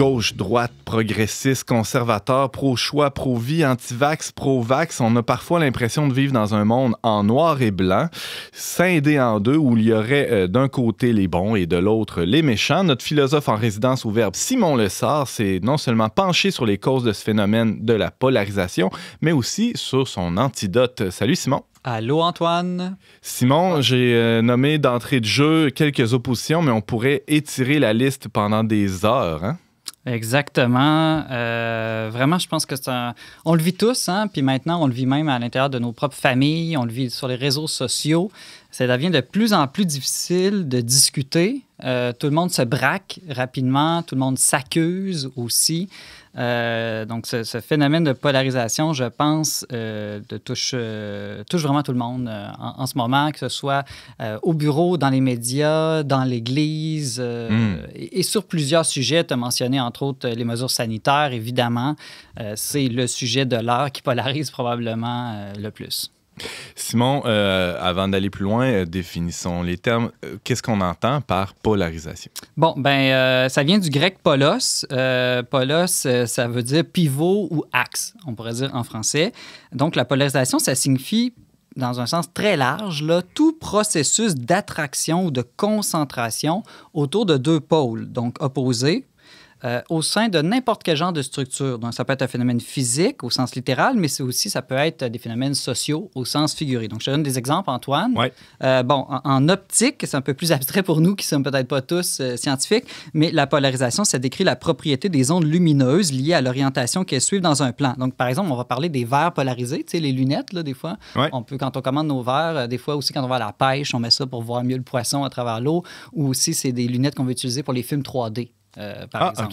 gauche, droite, progressiste, conservateur, pro-choix, pro-vie, anti-vax, pro-vax. On a parfois l'impression de vivre dans un monde en noir et blanc, scindé en deux, où il y aurait euh, d'un côté les bons et de l'autre les méchants. Notre philosophe en résidence au Verbe, Simon Lessard, s'est non seulement penché sur les causes de ce phénomène de la polarisation, mais aussi sur son antidote. Salut Simon. Allô Antoine. Simon, j'ai euh, nommé d'entrée de jeu quelques oppositions, mais on pourrait étirer la liste pendant des heures. Hein? Exactement. Euh, vraiment, je pense que c'est un... On le vit tous, hein? puis maintenant, on le vit même à l'intérieur de nos propres familles, on le vit sur les réseaux sociaux. Ça devient de plus en plus difficile de discuter. Euh, tout le monde se braque rapidement, tout le monde s'accuse aussi. Euh, donc, ce, phénomène de polarisation, je pense, euh, euh, touche, vraiment tout le monde en, ce moment, que ce soit au bureau, dans les médias, dans l'Église hmm. et, et, sur plusieurs sujets. Tu as mentionné, entre autres, les mesures sanitaires, évidemment. C'est le sujet de l'heure qui polarise probablement le plus. Simon, euh, avant d'aller plus loin, euh, définissons les termes. Euh, qu'est-ce qu'on entend par polarisation? Bon, ben, ça vient du grec polos. polos, ça veut dire pivot ou axe, on pourrait dire en français. Donc, la polarisation, ça signifie dans un sens très large, là, tout processus d'attraction ou de concentration autour de deux pôles, donc opposés, euh, au sein de n'importe quel genre de structure. Donc, ça peut être un phénomène physique au sens littéral, mais c'est aussi, ça peut être des phénomènes sociaux au sens figuré. Donc, je te donne des exemples, Antoine. Ouais. Euh, bon, en, optique, c'est un peu plus abstrait pour nous qui sommes peut-être pas tous euh, scientifiques, mais la polarisation, ça décrit la propriété des ondes lumineuses liées à l'orientation qu'elles suivent dans un plan. Donc, par exemple, on va parler des verres polarisés, tu sais, les lunettes, là, des fois. On peut, quand on commande nos verres, des fois aussi quand on va à la pêche, on met ça pour voir mieux le poisson à travers l'eau, ou aussi c'est des lunettes qu'on veut utiliser pour les films 3D. Euh, par ah,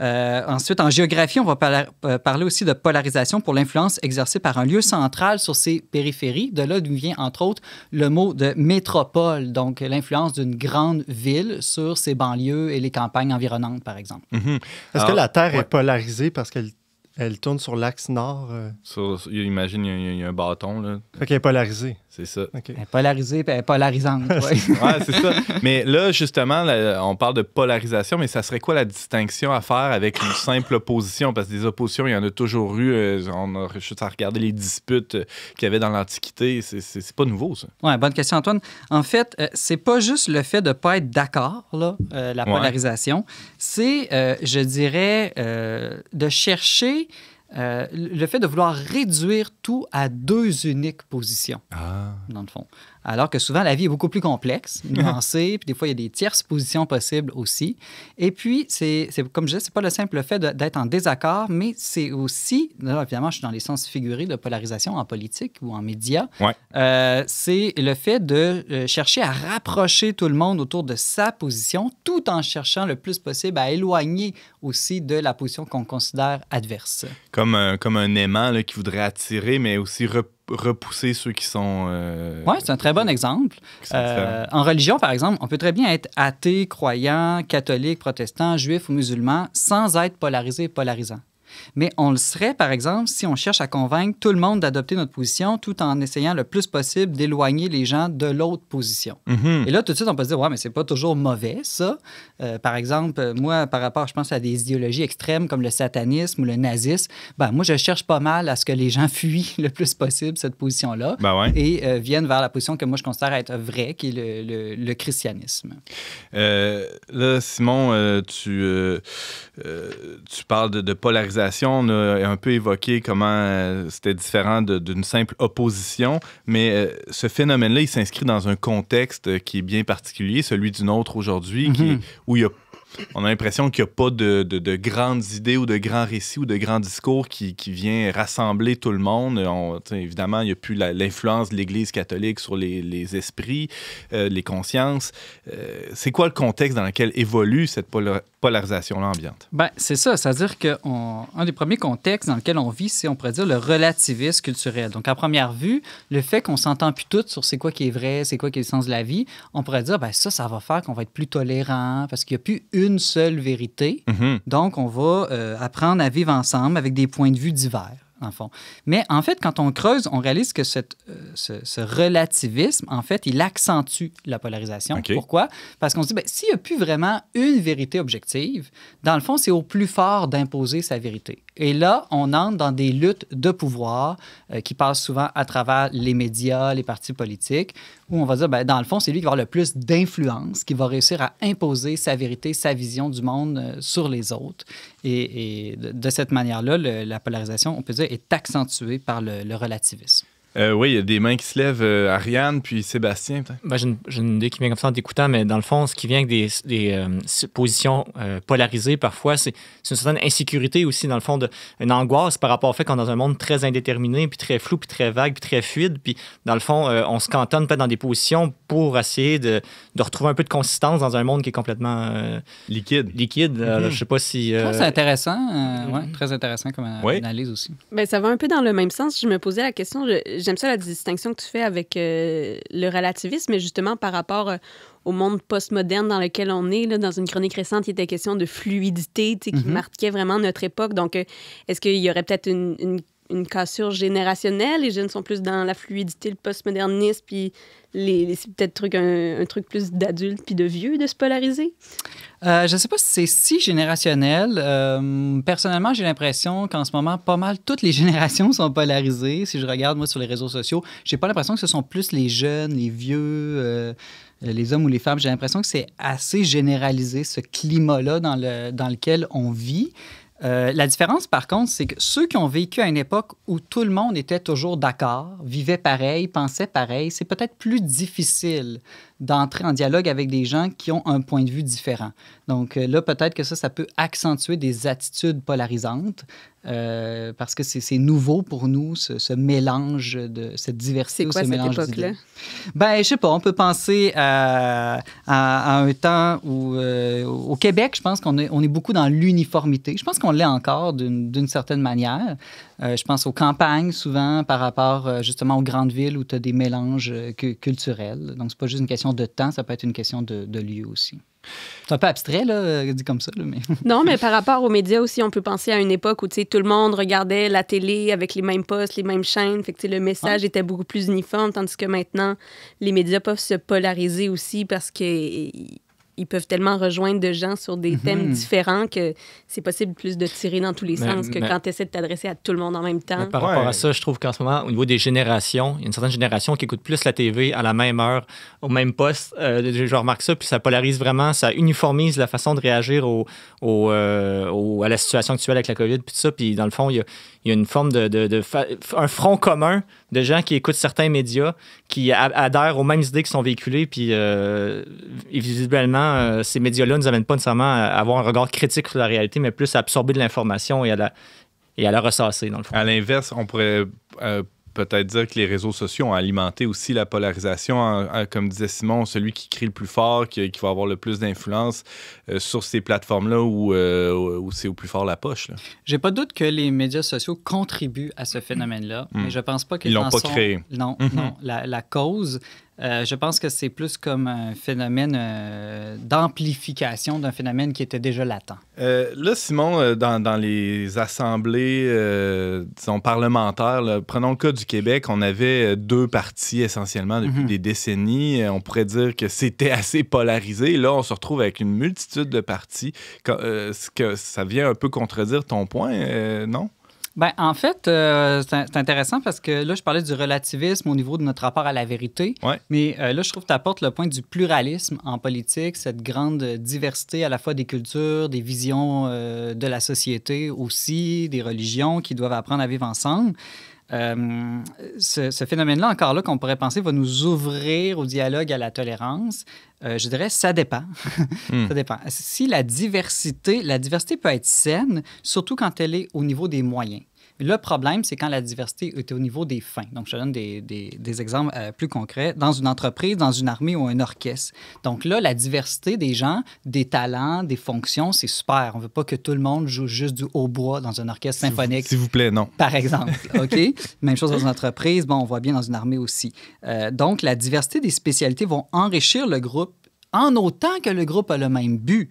euh, ensuite, en géographie, on va euh, parler aussi de polarisation pour l'influence exercée par un lieu central sur ses périphéries. De là d'où vient, entre autres, le mot de métropole, donc l'influence d'une grande ville sur ses banlieues et les campagnes environnantes, par exemple. Mhm. Est-ce que la Terre est polarisée parce qu'elle tourne sur l'axe nord? Sur, imagine, il y, a, un bâton. Là. Fait qu'elle est polarisée. C'est ça. polarisante. Ouais. c'est ça. Mais là, justement, on parle de polarisation, mais ça serait quoi la distinction à faire avec une simple opposition? Parce que des oppositions, il y en a toujours eu. Euh, on a juste à regarder les disputes euh, qu'il y avait dans l'Antiquité. C'est pas nouveau, ça. Oui, bonne question, Antoine. En fait, euh, c'est pas juste le fait de pas être d'accord, là, la polarisation. C'est, je dirais, de chercher euh, le fait de vouloir réduire tout à deux uniques positions, ah. dans le fond. Alors que souvent, la vie est beaucoup plus complexe, nuancée, puis des fois, il y a des tierces positions possibles aussi. Et puis, c'est, comme je disais, c'est pas le simple fait d'être en désaccord, mais c'est aussi, alors évidemment, je suis dans les sens figurés de polarisation en politique ou en médias, euh, c'est le fait de euh, chercher à rapprocher tout le monde autour de sa position, tout en cherchant le plus possible à éloigner aussi de la position qu'on considère adverse. Comme un, euh, comme un aimant là, qui voudrait attirer, mais aussi repousser repousser ceux qui sont... Euh, oui, c'est un très bon exemple. Euh, en religion, par exemple, on peut très bien être athée, croyant, catholique, protestant, juif ou musulman sans être polarisé et polarisant. Mais on le serait, par exemple, si on cherche à convaincre tout le monde d'adopter notre position tout en essayant le plus possible d'éloigner les gens de l'autre position. Mhm. Et là, tout de suite, on peut se dire, ouais, mais c'est pas toujours mauvais, ça. Euh, par exemple, moi, par rapport, je pense à des idéologies extrêmes comme le satanisme ou le nazisme, ben, moi, je cherche pas mal à ce que les gens fuient le plus possible cette position-là ben et euh, viennent vers la position que moi, je considère être vraie, qui est le, christianisme. Euh, là, Simon, tu, tu parles de polarisation on a un peu évoqué comment euh, c'était différent d'une simple opposition, mais euh, ce phénomène-là, il s'inscrit dans un contexte qui est bien particulier, celui du nôtre aujourd'hui, mhm. où on a l'impression qu'il n'y a pas de, grandes idées ou de grands récits ou de grands discours qui, viennent rassembler tout le monde. évidemment, il n'y a plus l'influence de l'Église catholique sur les, esprits, euh, les consciences. c'est quoi le contexte dans lequel évolue cette polarisation l'ambiance. ambiante. Ben, c'est ça. C'est-à-dire qu'un des premiers contextes dans lequel on vit, c'est, on pourrait dire, le relativisme culturel. Donc, à première vue, le fait qu'on s'entend plus toutes sur c'est quoi qui est vrai, c'est quoi qui est le sens de la vie, on pourrait dire, ben, ça, ça va faire qu'on va être plus tolérant parce qu'il n'y a plus une seule vérité. Mm-hmm. Donc, on va euh, apprendre à vivre ensemble avec des points de vue divers. Mais en fait, quand on creuse, on réalise que euh, ce, relativisme, en fait, il accentue la polarisation. Pourquoi? Parce qu'on se dit, ben, s'il n'y a plus vraiment une vérité objective, dans le fond, c'est au plus fort d'imposer sa vérité. Et là, on entre dans des luttes de pouvoir euh, qui passent souvent à travers les médias, les partis politiques, où on va dire, ben, dans le fond, c'est lui qui va avoir le plus d'influence, qui va réussir à imposer sa vérité, sa vision du monde euh, sur les autres. Et, de, cette manière-là, la polarisation, on peut dire, est accentuée par le relativisme. Euh, oui, il y a des mains qui se lèvent. Euh, Ariane, puis Sébastien. Ben, j'ai, une, idée qui vient comme ça en t'écoutant, mais dans le fond, ce qui vient avec des, euh, positions polarisées parfois, c'est, une certaine insécurité aussi, dans le fond, de, une angoisse par rapport au fait qu'on est dans un monde très indéterminé, puis très flou, puis très vague, puis très fluide. Puis dans le fond, on se cantonne peut-être dans des positions pour essayer de, de, retrouver un peu de consistance dans un monde qui est complètement liquide. Liquide. Mhm. je sais pas si. c'est intéressant. Mhm. très intéressant comme analyse aussi. Ben, ça va un peu dans le même sens. Je me posais la question. Je, j'aime ça la distinction que tu fais avec euh, le relativisme, mais justement par rapport euh, au monde postmoderne dans lequel on est. dans une chronique récente, il était question de fluidité qui mm-hmm. marquait vraiment notre époque. Donc, euh, est-ce qu'il y aurait peut-être une une cassure générationnelle. Les jeunes sont plus dans la fluidité, le postmodernisme, puis les, c'est peut-être un, un, truc plus d'adultes puis de vieux de se polariser. Euh, je ne sais pas si c'est si générationnel. Euh, personnellement, j'ai l'impression qu'en ce moment, pas mal toutes les générations sont polarisées. Si je regarde, moi, sur les réseaux sociaux, j'ai pas l'impression que ce sont plus les jeunes, les vieux, euh, les hommes ou les femmes. J'ai l'impression que c'est assez généralisé, ce climat-là dans, le, dans lequel on vit. Euh, la différence, par contre, c'est que ceux qui ont vécu à une époque où tout le monde était toujours d'accord, vivait pareil, pensait pareil, c'est peut-être plus difficile d'entrer en dialogue avec des gens qui ont un point de vue différent. Donc euh, là, peut-être que ça, ça peut accentuer des attitudes polarisantes euh, parce que c'est nouveau pour nous, ce, mélange de cette diversité. C'est ce cette époque-là? Ben, je sais pas, on peut penser à, un temps où, euh, au Québec, je pense qu'on est, on est beaucoup dans l'uniformité. Je pense qu'on l'est encore d'une certaine manière, euh, je pense aux campagnes souvent par rapport euh, justement aux grandes villes où tu as des mélanges euh, culturels. Donc, c'est pas juste une question de temps, ça peut être une question de, lieu aussi. C'est un peu abstrait, là, dit comme ça. mais... non, mais par rapport aux médias aussi, on peut penser à une époque où tout le monde regardait la télé avec les mêmes postes, les mêmes chaînes. Fait que, le message était beaucoup plus uniforme, tandis que maintenant, les médias peuvent se polariser aussi parce que ils peuvent tellement rejoindre de gens sur des thèmes mhm. différents que c'est possible plus de tirer dans tous les sens que quand tu essaies de t'adresser à tout le monde en même temps. par rapport à ça, je trouve qu'en ce moment, au niveau des générations, il y a une certaine génération qui écoute plus la TV à la même heure, au même poste. Euh, je remarque ça, puis ça polarise vraiment, ça uniformise la façon de réagir euh, au, à la situation actuelle avec la COVID, puis tout ça. Puis dans le fond, il y a, une forme de, un front commun de gens qui écoutent certains médias, qui adhèrent aux mêmes idées qui sont véhiculées, puis visuellement. Euh, visiblement, euh, ces médias-là ne nous amènent pas nécessairement à avoir un regard critique sur la réalité, mais plus à absorber de l'information et à la, et à la ressasser, dans le fond. À l'inverse, on pourrait euh, peut-être dire que les réseaux sociaux ont alimenté aussi la polarisation. comme disait Simon, celui qui crie le plus fort, qui, va avoir le plus d'influence euh, sur ces plateformes-là où, c'est au plus fort la poche. J'ai pas de doute que les médias sociaux contribuent à ce phénomène-là, mm. mais je pense pas qu'ils l'ont pas créé. Non, mm-hmm. non. La, la cause, euh, je pense que c'est plus comme un phénomène euh, d'amplification d'un phénomène qui était déjà latent. Euh, là, Simon, dans, les assemblées, disons, parlementaires, prenons le cas du Québec, on avait deux partis essentiellement depuis mhm. des décennies. On pourrait dire que c'était assez polarisé. Là, on se retrouve avec une multitude de partis. ce que ça vient un peu contredire ton point, non? Ben, en fait, euh, c'est intéressant parce que là, je parlais du relativisme au niveau de notre rapport à la vérité. Mais euh, là, je trouve que tu apportes le point du pluralisme en politique, cette grande diversité à la fois des cultures, des visions euh, de la société aussi, des religions qui doivent apprendre à vivre ensemble. Euh, ce, phénomène-là, encore là, qu'on pourrait penser, va nous ouvrir au dialogue, à la tolérance. Euh, je dirais, ça dépend. Hmm. Ça dépend. Si la diversité, la diversité peut être saine, surtout quand elle est au niveau des moyens. Le problème, c'est quand la diversité est au niveau des fins. Donc, je donne des, exemples euh, plus concrets. Dans une entreprise, dans une armée ou un orchestre. Donc là, la diversité des gens, des talents, des fonctions, c'est super. On ne veut pas que tout le monde joue juste du hautbois dans un orchestre symphonique. S'il vous, plaît, non. Par exemple, OK? Même chose dans une entreprise. Bon, on voit bien dans une armée aussi. Euh, donc, la diversité des spécialités vont enrichir le groupe en autant que le groupe a le même but.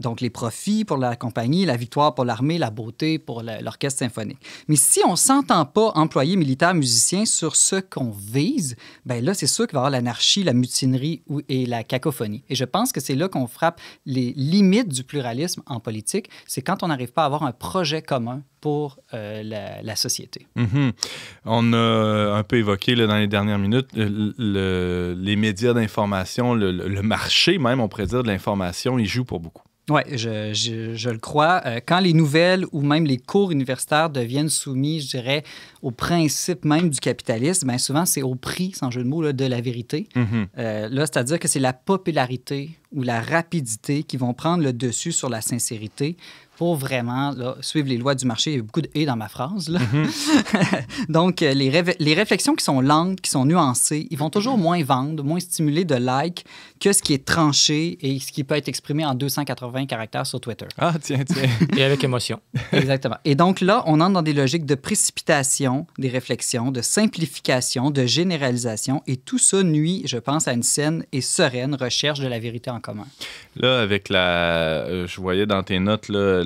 Donc, les profits pour la compagnie, la victoire pour l'armée, la beauté pour l'orchestre symphonique. Mais si on ne s'entend pas, employés, militaires, musiciens, sur ce qu'on vise, ben là, c'est sûr qu'il va y avoir l'anarchie, la mutinerie et la cacophonie. Et je pense que c'est là qu'on frappe les limites du pluralisme en politique. C'est quand on n'arrive pas à avoir un projet commun pour euh, la, société. Mm-hmm. On a euh, un peu évoqué là, dans les dernières minutes les médias d'information, le, le, marché même, on pourrait dire, de l'information, il joue pour beaucoup. Oui, je, le crois. Euh, quand les nouvelles ou même les cours universitaires deviennent soumis, je dirais, au principe même du capitalisme, mais ben, souvent c'est au prix, sans jeu de mots, de la vérité. Mhm. Euh, là, c'est-à-dire que c'est la popularité ou la rapidité qui vont prendre le dessus sur la sincérité pour vraiment suivre les lois du marché. Il y a beaucoup de et dans ma phrase. Mhm. Donc, euh, les, les, réflexions qui sont lentes, qui sont nuancées, ils vont toujours moins vendre, moins stimuler de likes que ce qui est tranché et ce qui peut être exprimé en 280 caractères sur Twitter. Ah, tiens, tiens. et avec émotion. Exactement. Et donc là, on entre dans des logiques de précipitation des réflexions, de simplification, de généralisation, et tout ça nuit, je pense, à une saine et sereine recherche de la vérité en commun. Là, avec la. Euh, je voyais dans tes notes le,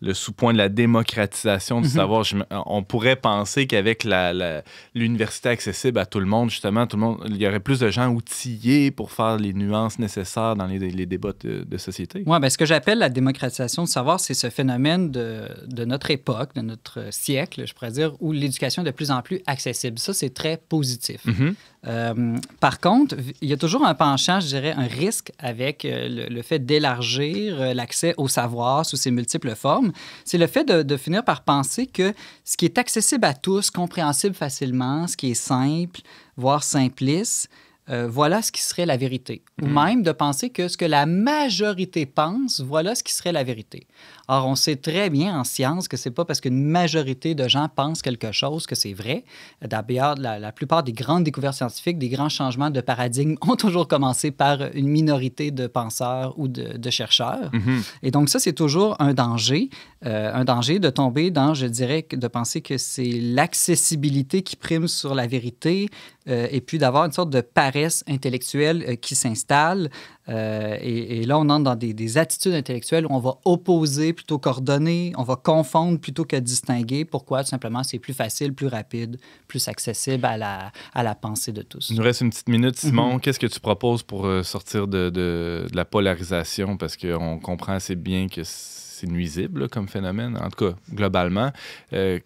le, sous-point de la démocratisation du mhm. savoir. on pourrait penser qu'avec l'université la, l'université accessible à tout le monde, justement, tout le monde, il y aurait plus de gens outillés pour faire les nuances nécessaires dans les, les débats de, société. Oui, bien, ce que j'appelle la démocratisation du savoir, c'est ce phénomène de, de, notre époque, de notre siècle, je pourrais dire, où l'éducation est de plus en plus accessible. Ça, c'est très positif. Mhm. Euh, par contre, il y a toujours un penchant, je dirais, un risque avec euh, le, fait d'élargir euh, l'accès au savoir sous ses multiples formes. C'est le fait de, de, finir par penser que ce qui est accessible à tous, compréhensible facilement, ce qui est simple, voire simpliste. Euh, voilà ce qui serait la vérité. Ou mm. même de penser que ce que la majorité pense, voilà ce qui serait la vérité. Or, on sait très bien en science que c'est pas parce qu'une majorité de gens pensent quelque chose que c'est vrai. D'ailleurs, la, plupart des grandes découvertes scientifiques, des grands changements de paradigme ont toujours commencé par une minorité de penseurs ou de, chercheurs. Mm-hmm. Et donc, ça, c'est toujours un danger. Euh, un danger de tomber dans, je dirais, de penser que c'est l'accessibilité qui prime sur la vérité euh, et puis d'avoir une sorte de pareil intellectuelle intellectuel qui s'installe. Euh, et, là, on entre dans des, attitudes intellectuelles où on va opposer plutôt qu'ordonner, on va confondre plutôt que distinguer. Pourquoi? Tout simplement, c'est plus facile, plus rapide, plus accessible à la, à la pensée de tous. Il nous reste une petite minute, mhm. Simon. Qu'est-ce que tu proposes pour euh, sortir de, de, la polarisation? Parce qu'on comprend assez bien que c'est nuisible comme phénomène, en tout cas globalement. Euh,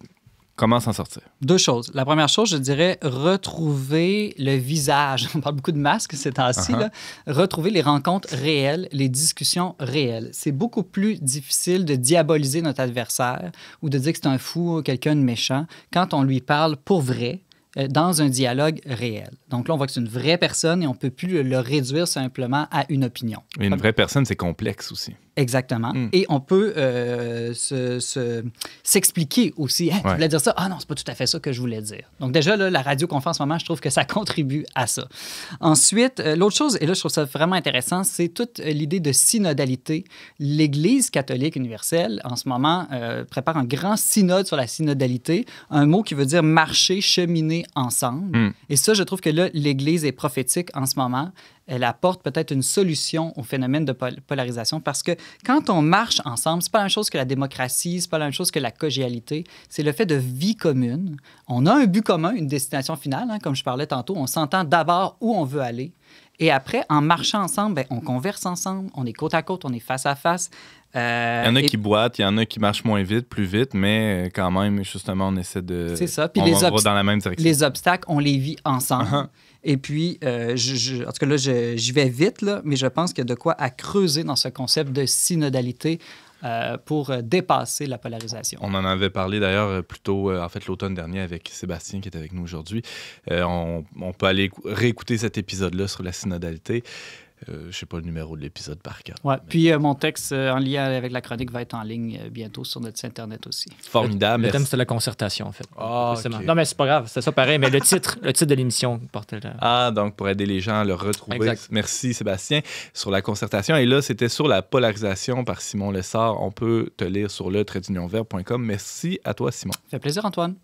Comment s'en sortir? Deux choses. La première chose, je dirais retrouver le visage. On parle beaucoup de masques ces temps-ci. Uh-huh. Retrouver les rencontres réelles, les discussions réelles. C'est beaucoup plus difficile de diaboliser notre adversaire ou de dire que c'est un fou ou quelqu'un de méchant quand on lui parle pour vrai, euh, dans un dialogue réel. Donc là, on voit que c'est une vraie personne et on ne peut plus le réduire simplement à une opinion. une vraie personne, c'est complexe aussi. Exactement. Hmm. Et on peut euh, se s'expliquer aussi. Hein, tu voulais dire ça? Ah non, c'est pas tout à fait ça que je voulais dire. Donc déjà, là, la radioconférence, en ce moment, je trouve que ça contribue à ça. Ensuite, euh, l'autre chose, et là, je trouve ça vraiment intéressant, c'est toute euh, l'idée de synodalité. L'Église catholique universelle, en ce moment, prépare un grand synode sur la synodalité, un mot qui veut dire marcher, cheminer ensemble. Hmm. Et ça, je trouve que là, l'Église est prophétique en ce moment elle apporte peut-être une solution au phénomène de polarisation parce que quand on marche ensemble, c'est pas la même chose que la démocratie, c'est pas la même chose que la cogialité, c'est le fait de vie commune. On a un but commun, une destination finale, hein, comme je parlais tantôt, on s'entend d'abord où on veut aller. Et après, en marchant ensemble, ben, on converse ensemble, on est côte à côte, on est face à face. Euh, il y en a qui boitent, il y en a qui marchent moins vite, plus vite, mais quand même, justement, on essaie de. C'est ça. Puis on les dans la même direction. Les obstacles, on les vit ensemble. Uh-huh. Et puis, euh, je, en tout cas, là, j'y vais vite, là, mais je pense qu'il y a de quoi à creuser dans ce concept de synodalité euh, pour dépasser la polarisation. On en avait parlé d'ailleurs euh, plutôt, euh, en fait, l'automne dernier avec Sébastien qui est avec nous aujourd'hui. On, on, peut aller réécouter cet épisode-là sur la synodalité. Je euh, je sais pas le numéro de l'épisode par cœur. Ouais, Puis euh, mon texte euh, en lien avec la chronique va être en ligne bientôt sur notre site internet aussi. Formidable. Le, thème c'est la concertation en fait. Ah, non mais c'est pas grave, c'est ça pareil. Mais le titre, le titre de l'émission portait. Ah donc pour aider les gens à le retrouver. Merci Sébastien sur la concertation. Et là c'était sur la polarisation par Simon Lessard. On peut te lire sur le trait Merci à toi Simon. Ça fait plaisir Antoine.